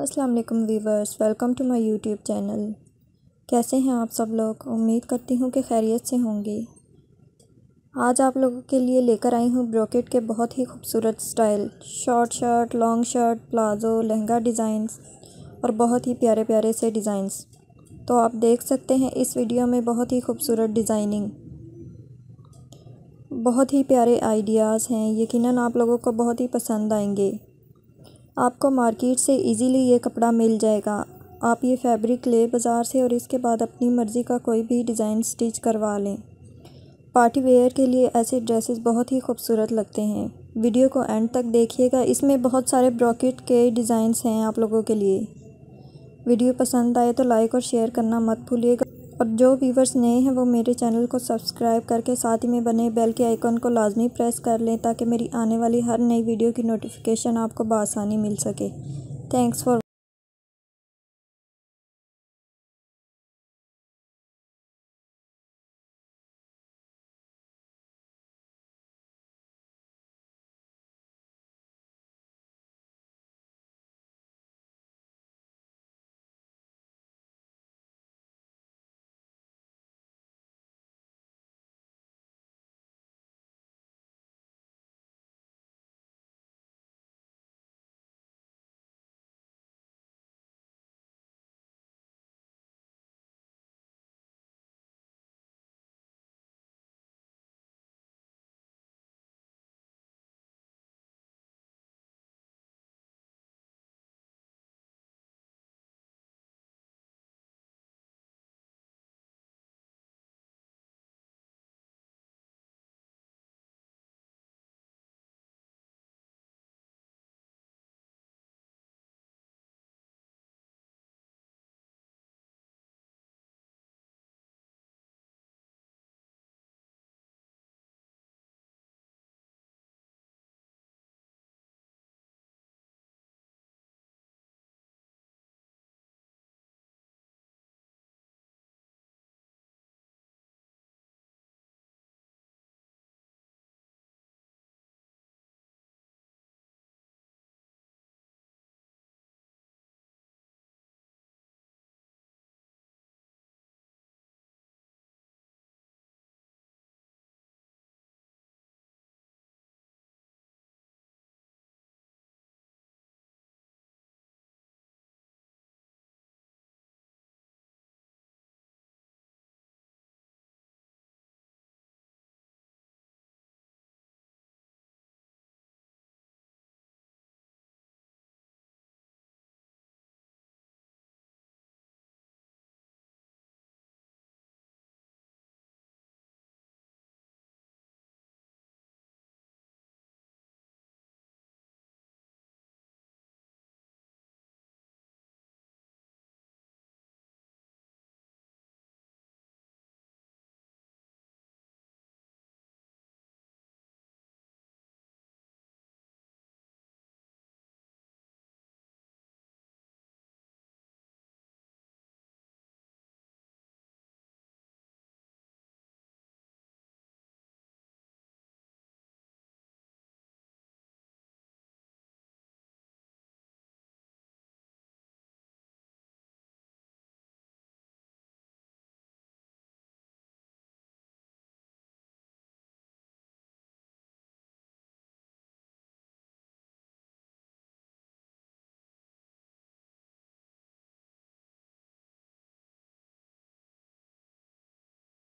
अस्सलाम वालेकुम viewers welcome to my YouTube channel कैसे हैं आप सब लोग उम्मीद करती हूँ कि खैरियत से होंगे आज आप लोगों के लिए लेकर आई हूँ ब्रोकेट के बहुत ही खूबसूरत style short shirt long shirt palazzo lehenga designs और बहुत ही प्यारे प्यारे से डिज़ाइंस तो आप देख सकते हैं इस वीडियो में बहुत ही खूबसूरत डिज़ाइनिंग बहुत ही प्यारे आइडियाज़ हैं यकीनन आप लोगों को बहुत ही पसंद आएंगे आपको मार्केट से इजीली ये कपड़ा मिल जाएगा आप ये फैब्रिक ले बाज़ार से और इसके बाद अपनी मर्ज़ी का कोई भी डिज़ाइन स्टिच करवा लें पार्टी वेयर के लिए ऐसे ड्रेसेस बहुत ही खूबसूरत लगते हैं वीडियो को एंड तक देखिएगा इसमें बहुत सारे ब्रॉकेट के डिज़ाइंस हैं आप लोगों के लिए वीडियो पसंद आए तो लाइक और शेयर करना मत भूलिएगा और जो व्यूवर्स नए हैं वो मेरे चैनल को सब्सक्राइब करके साथ ही में बने बेल के आइकॉन को लाजमी प्रेस कर लें ताकि मेरी आने वाली हर नई वीडियो की नोटिफिकेशन आपको बसानी मिल सके थैंक्स फॉर